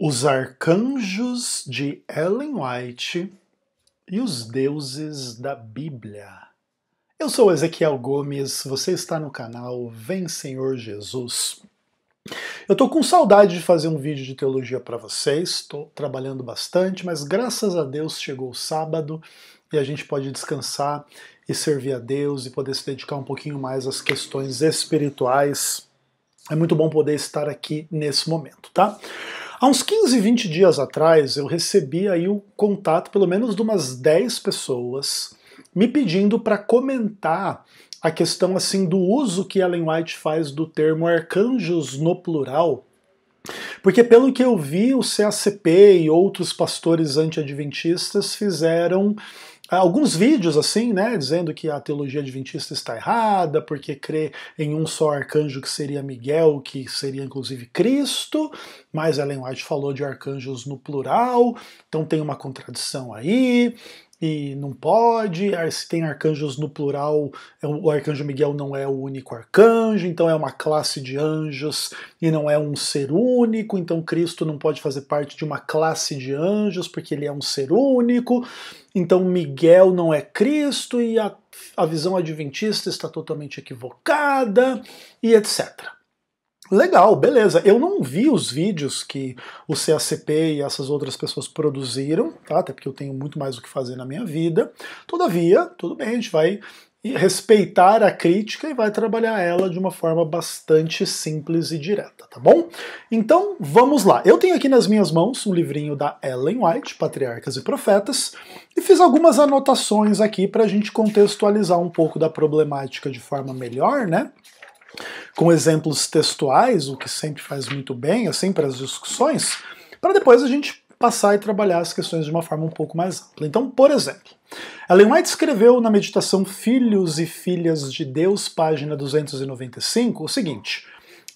Os Arcanjos de Ellen White e os Deuses da Bíblia. Eu sou Ezequiel Gomes, você está no canal Vem Senhor Jesus. Eu estou com saudade de fazer um vídeo de teologia para vocês, estou trabalhando bastante, mas graças a Deus chegou o sábado e a gente pode descansar e servir a Deus e poder se dedicar um pouquinho mais às questões espirituais. É muito bom poder estar aqui nesse momento, tá? Há uns 15, 20 dias atrás eu recebi aí o contato pelo menos de umas 10 pessoas me pedindo para comentar a questão assim do uso que Ellen White faz do termo arcanjos no plural porque, pelo que eu vi, o CACP e outros pastores antiadventistas fizeram alguns vídeos assim, né, dizendo que a teologia adventista está errada, porque crê em um só arcanjo que seria Miguel, que seria inclusive Cristo, mas Ellen White falou de arcanjos no plural, então tem uma contradição aí e não pode, se tem arcanjos no plural, é o arcanjo Miguel não é o único arcanjo, então é uma classe de anjos e não é um ser único, então Cristo não pode fazer parte de uma classe de anjos porque ele é um ser único, então Miguel não é Cristo e a, a visão adventista está totalmente equivocada e etc. Legal, beleza. Eu não vi os vídeos que o CACP e essas outras pessoas produziram, tá? até porque eu tenho muito mais o que fazer na minha vida. Todavia, tudo bem, a gente vai respeitar a crítica e vai trabalhar ela de uma forma bastante simples e direta, tá bom? Então, vamos lá. Eu tenho aqui nas minhas mãos um livrinho da Ellen White, Patriarcas e Profetas, e fiz algumas anotações aqui para a gente contextualizar um pouco da problemática de forma melhor, né? com exemplos textuais, o que sempre faz muito bem, assim é para as discussões, para depois a gente passar e trabalhar as questões de uma forma um pouco mais ampla. Então, por exemplo, Ellen White escreveu na meditação Filhos e Filhas de Deus, página 295, o seguinte: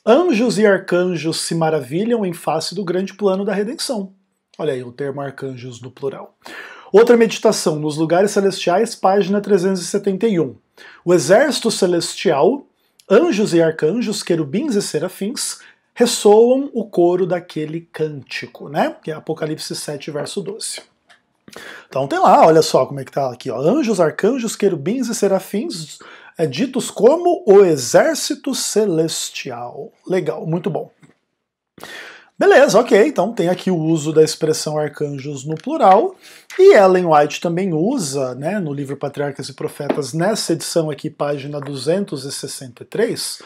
Anjos e arcanjos se maravilham em face do grande plano da redenção. Olha aí o termo arcanjos no plural. Outra meditação, Nos Lugares Celestiais, página 371. O exército celestial anjos e arcanjos, querubins e serafins, ressoam o coro daquele cântico, né? Que é Apocalipse 7, verso 12. Então tem lá, olha só como é que tá aqui, ó. Anjos, arcanjos, querubins e serafins é, ditos como o exército celestial. Legal, muito bom. Beleza, ok, então tem aqui o uso da expressão arcanjos no plural, e Ellen White também usa, né, no livro Patriarcas e Profetas, nessa edição aqui, página 263,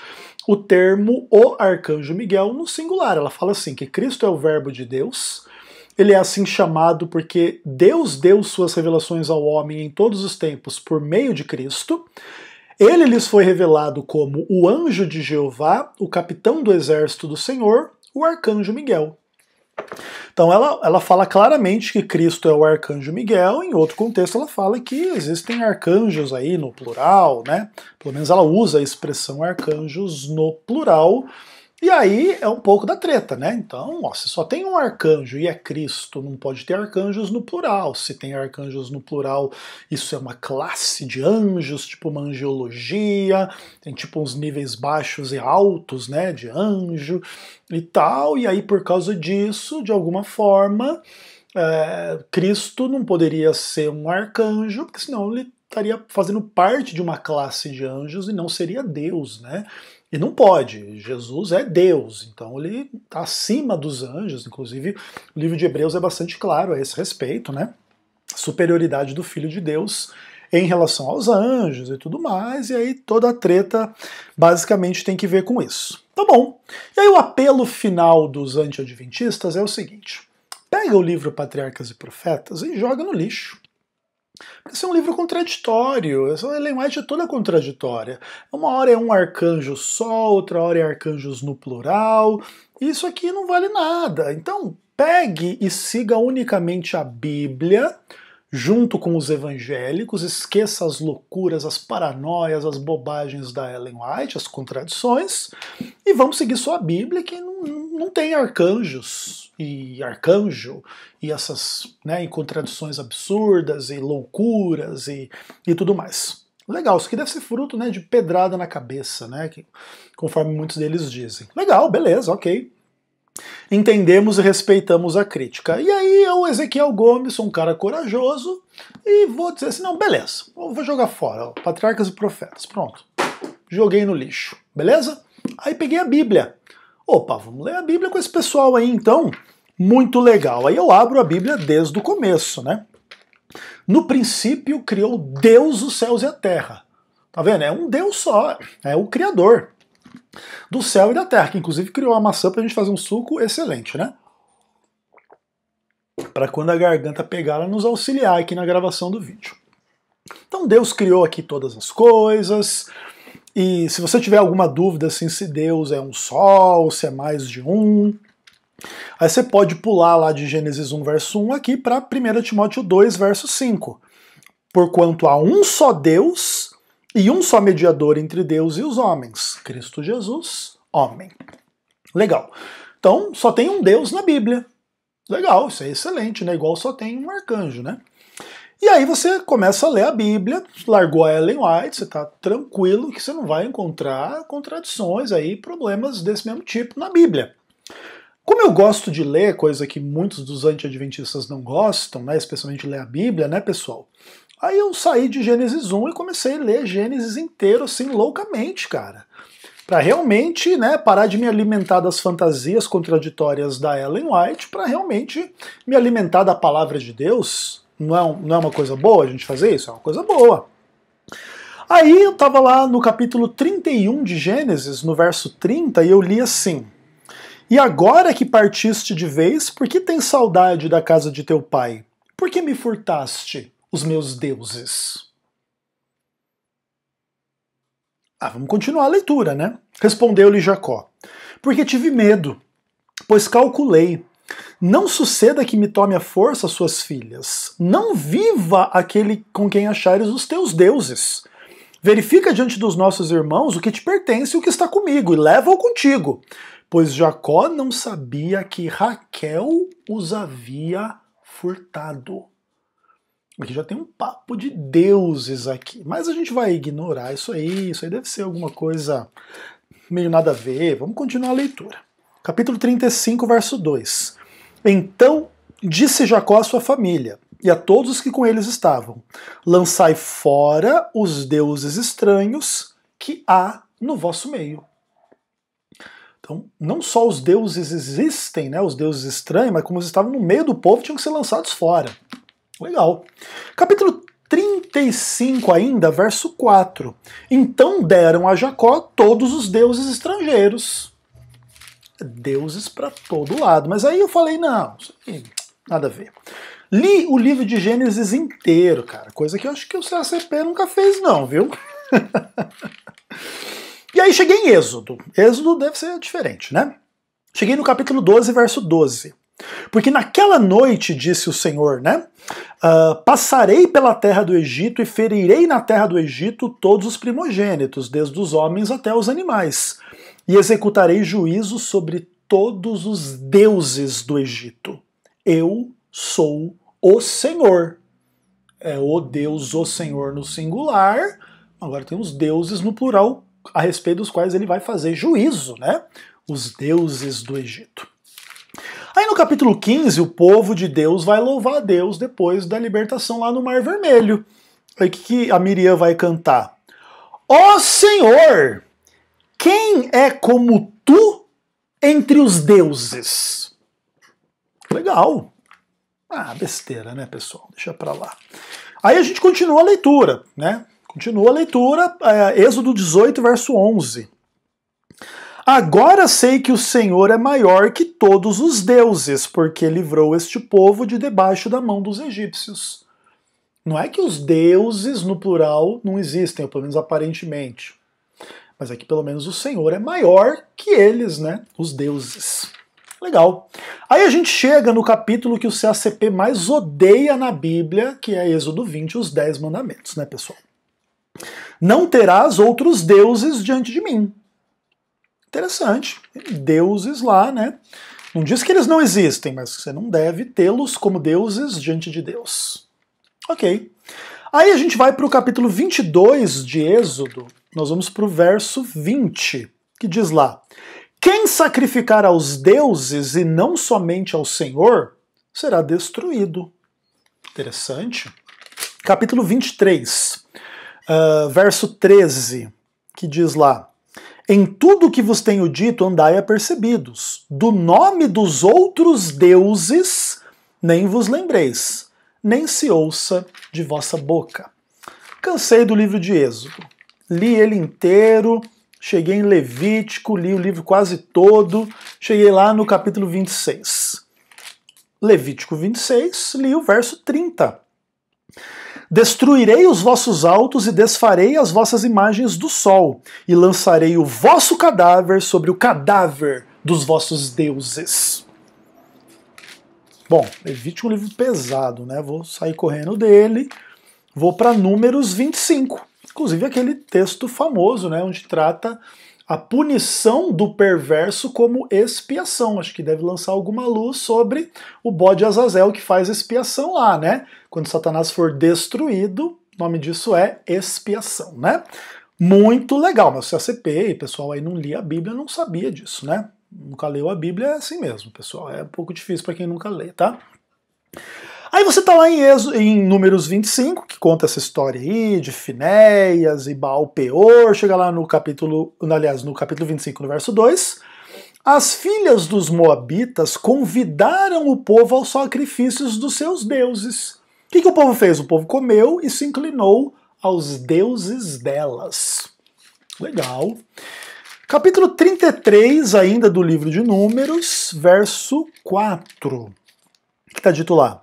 o termo o arcanjo Miguel no singular. Ela fala assim que Cristo é o verbo de Deus, ele é assim chamado porque Deus deu suas revelações ao homem em todos os tempos por meio de Cristo. Ele lhes foi revelado como o anjo de Jeová, o capitão do exército do Senhor, o arcanjo Miguel. Então ela, ela fala claramente que Cristo é o arcanjo Miguel, em outro contexto ela fala que existem arcanjos aí no plural, né? Pelo menos ela usa a expressão arcanjos no plural, e aí é um pouco da treta, né? Então, ó, se só tem um arcanjo e é Cristo, não pode ter arcanjos no plural. Se tem arcanjos no plural, isso é uma classe de anjos, tipo uma angiologia, tem tipo uns níveis baixos e altos, né, de anjo e tal. E aí, por causa disso, de alguma forma, é, Cristo não poderia ser um arcanjo, porque senão ele estaria fazendo parte de uma classe de anjos e não seria Deus, né? E não pode. Jesus é Deus, então ele está acima dos anjos. Inclusive, o livro de Hebreus é bastante claro a esse respeito, né? Superioridade do Filho de Deus em relação aos anjos e tudo mais. E aí toda a treta basicamente tem que ver com isso. Tá bom. E aí o apelo final dos Adventistas é o seguinte: pega o livro Patriarcas e Profetas e joga no lixo. Esse é um livro contraditório, essa Ellen White é toda contraditória. Uma hora é um arcanjo só, outra hora é arcanjos no plural. Isso aqui não vale nada. Então, pegue e siga unicamente a Bíblia, junto com os evangélicos, esqueça as loucuras, as paranoias, as bobagens da Ellen White, as contradições, e vamos seguir só a Bíblia, que não, não tem arcanjos e arcanjo e essas né, e contradições absurdas e loucuras e, e tudo mais. Legal, isso aqui deve ser fruto né, de pedrada na cabeça, né? Que, conforme muitos deles dizem. Legal, beleza, ok. Entendemos e respeitamos a crítica. E aí eu o Ezequiel Gomes, um cara corajoso, e vou dizer assim: não, beleza, vou jogar fora, ó, Patriarcas e Profetas, pronto. Joguei no lixo, beleza? Aí peguei a Bíblia. Opa, vamos ler a Bíblia com esse pessoal aí então. Muito legal. Aí eu abro a Bíblia desde o começo, né? No princípio criou Deus os céus e a terra. Tá vendo? É um Deus só, é o Criador do céu e da terra, que inclusive criou a maçã para a gente fazer um suco excelente, né? Para quando a garganta pegar, ela nos auxiliar aqui na gravação do vídeo. Então Deus criou aqui todas as coisas, e se você tiver alguma dúvida assim, se Deus é um só, se é mais de um, aí você pode pular lá de Gênesis 1, verso 1 aqui para 1 Timóteo 2, verso 5. Porquanto há um só Deus e um só mediador entre Deus e os homens, Cristo Jesus, homem. Legal. Então, só tem um Deus na Bíblia. Legal, isso é excelente, né? Igual só tem um arcanjo, né? E aí você começa a ler a Bíblia, largou a Ellen White, você está tranquilo que você não vai encontrar contradições aí, problemas desse mesmo tipo na Bíblia. Como eu gosto de ler, coisa que muitos dos Adventistas não gostam, né, especialmente ler a Bíblia, né, pessoal? Aí eu saí de Gênesis 1 e comecei a ler Gênesis inteiro assim loucamente, cara. Para realmente, né, parar de me alimentar das fantasias contraditórias da Ellen White, para realmente me alimentar da palavra de Deus, não é, não é uma coisa boa a gente fazer isso? É uma coisa boa. Aí eu estava lá no capítulo 31 de Gênesis, no verso 30, e eu li assim: E agora que partiste de vez, por que tens saudade da casa de teu pai? Por que me furtaste os meus deuses? Ah, vamos continuar a leitura, né? Respondeu-lhe Jacó: Porque tive medo, pois calculei não suceda que me tome a força suas filhas. Não viva aquele com quem achares os teus deuses. Verifica diante dos nossos irmãos o que te pertence e o que está comigo, e leva-o contigo. Pois Jacó não sabia que Raquel os havia furtado. Aqui já tem um papo de deuses aqui. Mas a gente vai ignorar isso aí. Isso aí deve ser alguma coisa meio nada a ver. Vamos continuar a leitura. Capítulo 35, verso 2. Então disse Jacó à sua família e a todos os que com eles estavam: Lançai fora os deuses estranhos que há no vosso meio. Então, não só os deuses existem, né, os deuses estranhos, mas como eles estavam no meio do povo, tinham que ser lançados fora. Legal. Capítulo 35 ainda, verso 4. Então deram a Jacó todos os deuses estrangeiros deuses para todo lado. Mas aí eu falei, não, isso aqui, nada a ver. Li o livro de Gênesis inteiro, cara, coisa que eu acho que o CACP nunca fez não, viu? e aí cheguei em Êxodo. Êxodo deve ser diferente, né? Cheguei no capítulo 12, verso 12. Porque naquela noite, disse o Senhor, né? Uh, passarei pela terra do Egito e ferirei na terra do Egito todos os primogênitos, desde os homens até os animais e executarei juízo sobre todos os deuses do Egito. Eu sou o Senhor. É o Deus, o Senhor no singular. Agora tem os deuses no plural, a respeito dos quais ele vai fazer juízo, né? Os deuses do Egito. Aí no capítulo 15, o povo de Deus vai louvar a Deus depois da libertação lá no Mar Vermelho. Aí o que, a Miriam vai cantar? Ó oh, Senhor, quem é como tu entre os deuses? Legal. Ah, besteira, né, pessoal? Deixa pra lá. Aí a gente continua a leitura, né? Continua a leitura, é, Êxodo 18, verso 11. Agora sei que o Senhor é maior que todos os deuses, porque livrou este povo de debaixo da mão dos egípcios. Não é que os deuses, no plural, não existem, ou pelo menos aparentemente. Mas aqui é pelo menos o Senhor é maior que eles, né? Os deuses. Legal. Aí a gente chega no capítulo que o CACP mais odeia na Bíblia, que é Êxodo 20, os 10 mandamentos, né, pessoal? Não terás outros deuses diante de mim. Interessante. Deuses lá, né? Não diz que eles não existem, mas você não deve tê-los como deuses diante de Deus. Ok. Aí a gente vai para o capítulo 22 de Êxodo, nós vamos para o verso 20, que diz lá: Quem sacrificar aos deuses e não somente ao Senhor será destruído. Interessante. Capítulo 23, uh, ah, verso 13, que diz lá: em tudo que vos tenho dito, andai apercebidos. Do nome dos outros deuses, nem vos lembreis, nem se ouça de vossa boca. Cansei do livro de Êxodo li ele inteiro, cheguei em Levítico, li o livro quase todo, cheguei lá no capítulo 26. Levítico 26, li o verso 30. Destruirei os vossos altos e desfarei as vossas imagens do sol, e lançarei o vosso cadáver sobre o cadáver dos vossos deuses. Bom, Levítico é um livro pesado, né? Vou sair correndo dele, vou para Números 25 inclusive aquele texto famoso, né, onde trata a punição do perverso como expiação. Acho que deve lançar alguma luz sobre o bode Azazel que faz expiação lá, né? Quando Satanás for destruído, o nome disso é expiação, né? Muito legal, mas se CACP e pessoal aí não lia a Bíblia, não sabia disso, né? Nunca leu a Bíblia, é assim mesmo, pessoal. É um pouco difícil para quem nunca lê, tá? Aí você está lá em, Exo, em Números 25, que conta essa história aí de Finéias e Baal Peor, chega lá no capítulo, aliás, no capítulo 25, no verso 2, as filhas dos Moabitas convidaram o povo aos sacrifícios dos seus deuses. O que, que o povo fez? O povo comeu e se inclinou aos deuses delas. Legal. Capítulo 33, ainda do livro de Números, verso 4. O que está dito lá?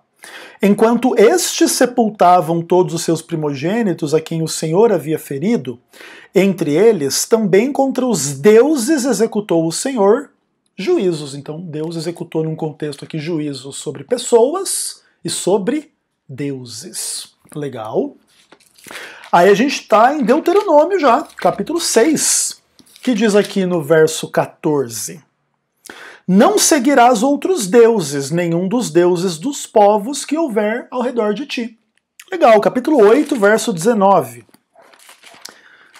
Enquanto estes sepultavam todos os seus primogênitos a quem o Senhor havia ferido, entre eles também contra os deuses executou o Senhor juízos. Então, Deus executou num contexto aqui juízos sobre pessoas e sobre deuses. Legal. Aí a gente está em Deuteronômio já, capítulo 6, que diz aqui no verso 14. Não seguirás outros deuses, nenhum dos deuses dos povos que houver ao redor de ti. Legal, capítulo 8, verso 19.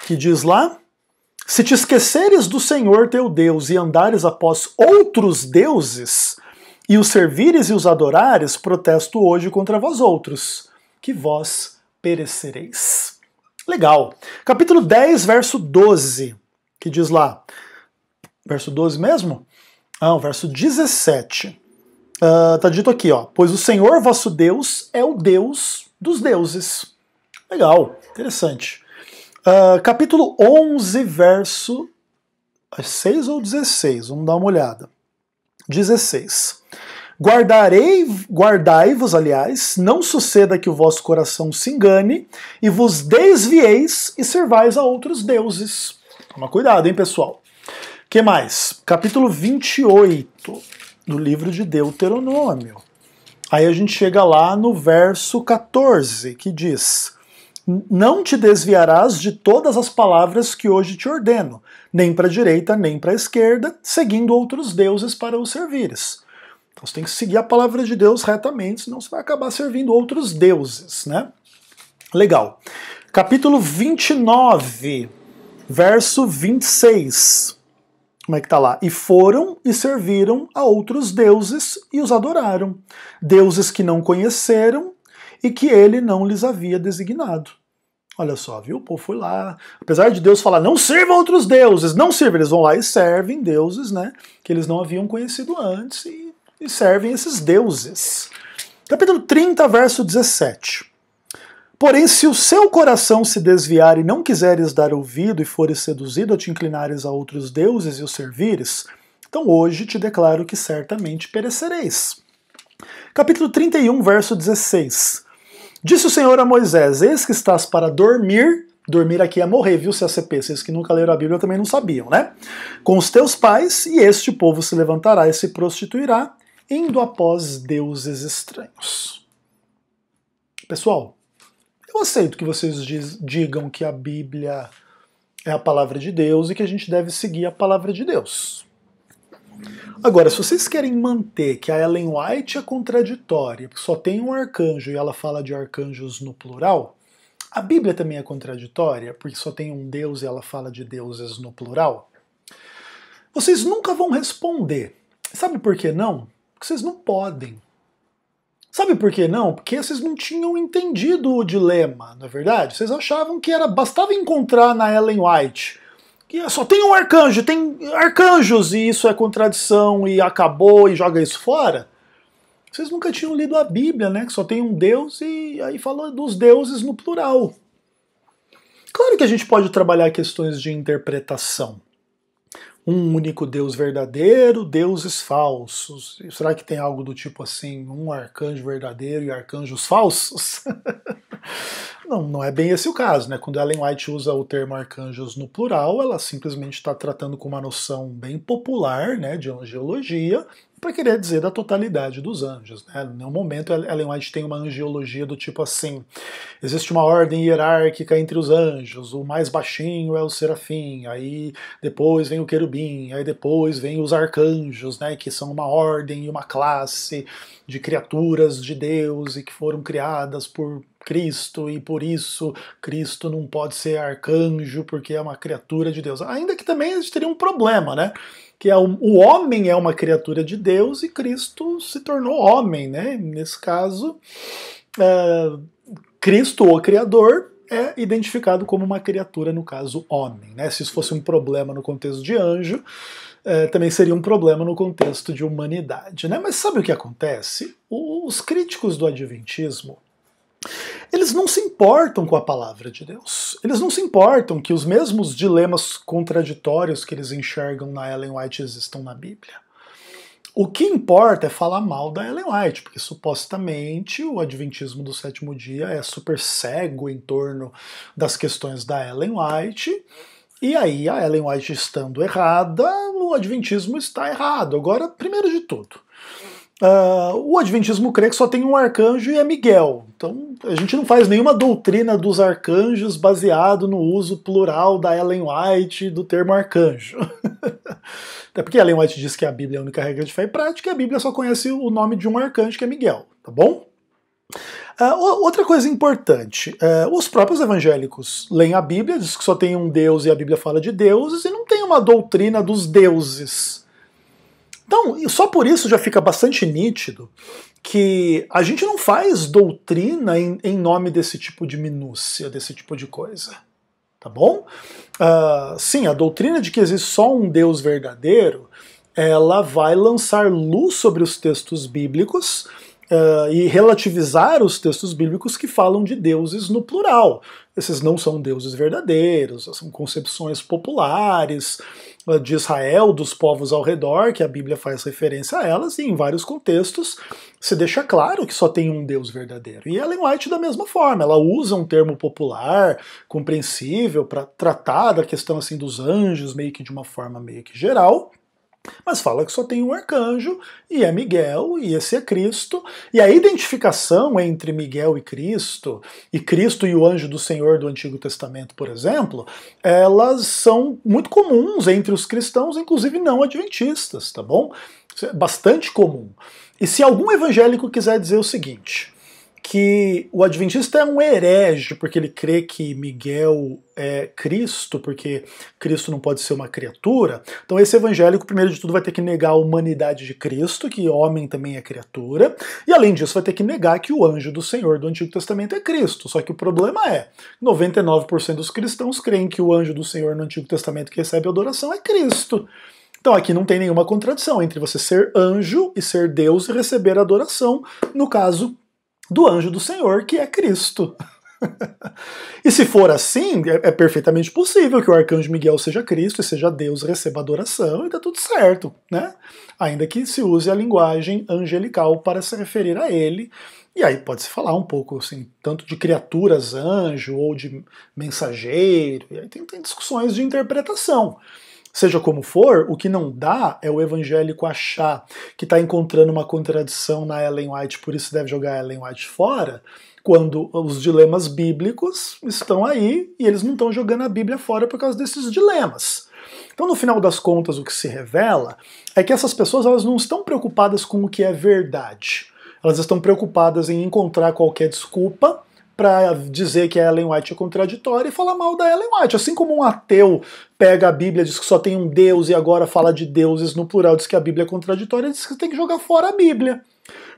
Que diz lá: Se te esqueceres do Senhor teu Deus e andares após outros deuses, e os servires e os adorares, protesto hoje contra vós outros, que vós perecereis. Legal. Capítulo 10, verso 12, que diz lá, verso 12 mesmo? Ah, o verso 17. Está ah, dito aqui, ó. Pois o Senhor vosso Deus é o Deus dos deuses. Legal, interessante. Uh, capítulo 11, verso 6 ou 16, vamos dar uma olhada. 16. Guardarei, guardai-vos, aliás, não suceda que o vosso coração se engane, e vos desvieis e servais a outros deuses. Toma cuidado, hein, pessoal que mais? Capítulo 28 do livro de Deuteronômio. Aí a gente chega lá no verso 14, que diz: Não te desviarás de todas as palavras que hoje te ordeno, nem para a direita, nem para a esquerda, seguindo outros deuses para os servires. Então você tem que seguir a palavra de Deus retamente, senão você vai acabar servindo outros deuses, né? Legal. Capítulo 29, verso 26. Como é que tá lá? E foram e serviram a outros deuses e os adoraram. Deuses que não conheceram e que ele não lhes havia designado. Olha só, viu? O povo foi lá. Apesar de Deus falar, não sirvam outros deuses, não sirvam. Eles vão lá e servem deuses, né? Que eles não haviam conhecido antes e, e servem esses deuses. Capítulo 30, verso 17. Porém, se o seu coração se desviar e não quiseres dar ouvido e fores seduzido a te inclinares a outros deuses e os servires, então hoje te declaro que certamente perecereis. Capítulo 31, verso 16. Disse o Senhor a Moisés: Eis que estás para dormir. Dormir aqui é morrer, viu, CACP? Vocês que nunca leram a Bíblia também não sabiam, né? Com os teus pais, e este povo se levantará e se prostituirá, indo após deuses estranhos. Pessoal, eu aceito que vocês diz, digam que a Bíblia é a palavra de Deus e que a gente deve seguir a palavra de Deus. Agora, se vocês querem manter que a Ellen White é contraditória, porque só tem um arcanjo e ela fala de arcanjos no plural, a Bíblia também é contraditória, porque só tem um Deus e ela fala de deuses no plural, vocês nunca vão responder. Sabe por que não? Porque vocês não podem. Sabe por que não? Porque vocês não tinham entendido o dilema, não é verdade? Vocês achavam que era bastava encontrar na Ellen White que é só tem um arcanjo, tem arcanjos e isso é contradição e acabou e joga isso fora. Vocês nunca tinham lido a Bíblia, né? Que só tem um Deus e aí fala dos deuses no plural. Claro que a gente pode trabalhar questões de interpretação um único Deus verdadeiro, deuses falsos. Será que tem algo do tipo assim, um arcanjo verdadeiro e arcanjos falsos? Não, não é bem esse o caso, né? Quando Ellen White usa o termo arcanjos no plural, ela simplesmente está tratando com uma noção bem popular, né, de angiologia, para querer dizer da totalidade dos anjos. Né? Em nenhum momento Ellen White tem uma angiologia do tipo assim: existe uma ordem hierárquica entre os anjos, o mais baixinho é o serafim, aí depois vem o querubim, aí depois vem os arcanjos, né, que são uma ordem e uma classe de criaturas de Deus e que foram criadas por Cristo e por isso Cristo não pode ser arcanjo porque é uma criatura de Deus. Ainda que também teria um problema, né? Que é o, o homem é uma criatura de Deus e Cristo se tornou homem, né? Nesse caso, é, Cristo, o Criador, é identificado como uma criatura, no caso, homem. Né? Se isso fosse um problema no contexto de anjo, é, também seria um problema no contexto de humanidade. Né? Mas sabe o que acontece? Os críticos do Adventismo eles não se importam com a palavra de Deus. Eles não se importam que os mesmos dilemas contraditórios que eles enxergam na Ellen White existam na Bíblia. O que importa é falar mal da Ellen White, porque supostamente o Adventismo do sétimo dia é super cego em torno das questões da Ellen White. E aí, a Ellen White estando errada, o Adventismo está errado. Agora, primeiro de tudo, uh, o Adventismo crê que só tem um arcanjo e é Miguel. Então, a gente não faz nenhuma doutrina dos arcanjos baseado no uso plural da Ellen White do termo arcanjo. Até porque Ellen White diz que a Bíblia é a única regra de fé e prática, e a Bíblia só conhece o nome de um arcanjo, que é Miguel, tá bom? Uh, outra coisa importante, uh, os próprios evangélicos leem a Bíblia, diz que só tem um Deus e a Bíblia fala de deuses, e não tem uma doutrina dos deuses. Então, só por isso já fica bastante nítido que a gente não faz doutrina em, em nome desse tipo de minúcia, desse tipo de coisa. Tá bom? Uh, sim, a doutrina de que existe só um Deus verdadeiro, ela vai lançar luz sobre os textos bíblicos uh, e relativizar os textos bíblicos que falam de deuses no plural. Esses não são deuses verdadeiros, são concepções populares uh, de Israel, dos povos ao redor, que a Bíblia faz referência a elas, e em vários contextos se deixa claro que só tem um Deus verdadeiro. E Ellen White, da mesma forma, ela usa um termo popular, compreensível, para tratar da questão assim dos anjos, meio que de uma forma meio que geral mas fala que só tem um arcanjo, e é Miguel, e esse é Cristo. E a identificação entre Miguel e Cristo, e Cristo e o anjo do Senhor do Antigo Testamento, por exemplo, elas são muito comuns entre os cristãos, inclusive não adventistas, tá bom? É bastante comum. E se algum evangélico quiser dizer o seguinte, que o adventista é um herege porque ele crê que Miguel é Cristo, porque Cristo não pode ser uma criatura. Então, esse evangélico, primeiro de tudo, vai ter que negar a humanidade de Cristo, que homem também é criatura, e além disso, vai ter que negar que o anjo do Senhor do Antigo Testamento é Cristo. Só que o problema é: 99% dos cristãos creem que o anjo do Senhor no Antigo Testamento que recebe adoração é Cristo. Então aqui não tem nenhuma contradição entre você ser anjo e ser Deus e receber adoração, no caso do anjo do Senhor, que é Cristo. e se for assim, é, é, perfeitamente possível que o arcanjo Miguel seja Cristo e seja Deus, receba adoração e dá tá tudo certo, né? Ainda que se use a linguagem angelical para se referir a ele. E aí pode-se falar um pouco, assim, tanto de criaturas anjo ou de mensageiro, e aí tem, tem discussões de interpretação. Seja como for, o que não dá é o evangélico achar que está encontrando uma contradição na Ellen White, por isso deve jogar Ellen White fora, quando os dilemas bíblicos estão aí e eles não estão jogando a Bíblia fora por causa desses dilemas. Então, no final das contas, o que se revela é que essas pessoas elas não estão preocupadas com o que é verdade. Elas estão preocupadas em encontrar qualquer desculpa para dizer que a Ellen White é contraditória e falar mal da Ellen White. Assim como um ateu pega a Bíblia, diz que só tem um Deus e agora fala de deuses no plural, diz que a Bíblia é contraditória, diz que tem que jogar fora a Bíblia.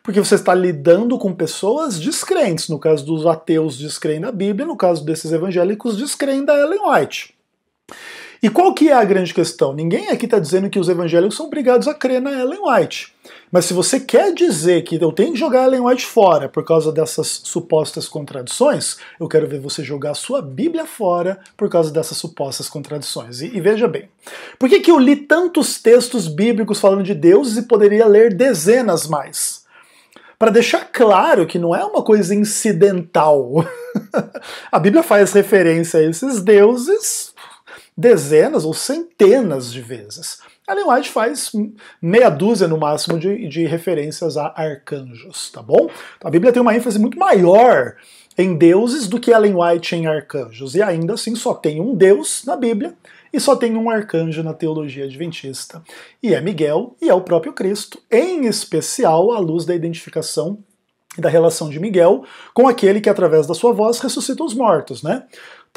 Porque você está lidando com pessoas descrentes. No caso dos ateus, descreem da Bíblia, no caso desses evangélicos, descreem da Ellen White. E qual que é a grande questão? Ninguém aqui está dizendo que os evangélicos são obrigados a crer na Ellen White. Mas se você quer dizer que eu tenho que jogar Ellen White fora por causa dessas supostas contradições, eu quero ver você jogar a sua Bíblia fora por causa dessas supostas contradições. E, e veja bem, por que, que eu li tantos textos bíblicos falando de deuses e poderia ler dezenas mais? para deixar claro que não é uma coisa incidental. a Bíblia faz referência a esses deuses dezenas ou centenas de vezes. Ellen White faz meia dúzia no máximo de, de referências a arcanjos, tá bom? Então, a Bíblia tem uma ênfase muito maior em deuses do que Ellen White em arcanjos. E ainda assim só tem um deus na Bíblia e só tem um arcanjo na teologia adventista. E é Miguel e é o próprio Cristo, em especial à luz da identificação e da relação de Miguel com aquele que através da sua voz ressuscita os mortos, né?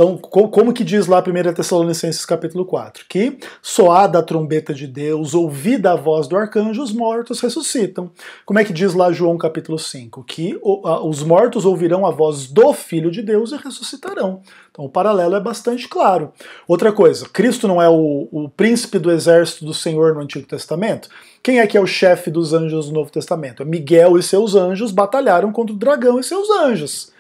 Então, como que diz lá 1 Tessalonicenses capítulo 4? Que soada a trombeta de Deus, ouvida a voz do arcanjo, os mortos ressuscitam. Como é que diz lá João capítulo 5? Que os mortos ouvirão a voz do Filho de Deus e ressuscitarão. Então, o paralelo é bastante claro. Outra coisa, Cristo não é o, o príncipe do exército do Senhor no Antigo Testamento? Quem é que é o chefe dos anjos do Novo Testamento? É Miguel e seus anjos batalharam contra o dragão e seus anjos.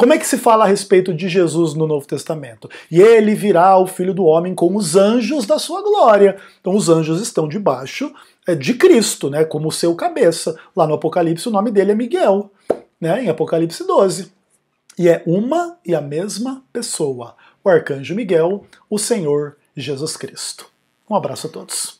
Como é que se fala a respeito de Jesus no Novo Testamento? E ele virá o Filho do Homem com os anjos da sua glória. Então os anjos estão debaixo é, de Cristo, né, como seu cabeça. Lá no Apocalipse o nome dele é Miguel, né, em Apocalipse 12. E é uma e a mesma pessoa, o arcanjo Miguel, o Senhor Jesus Cristo. Um abraço a todos.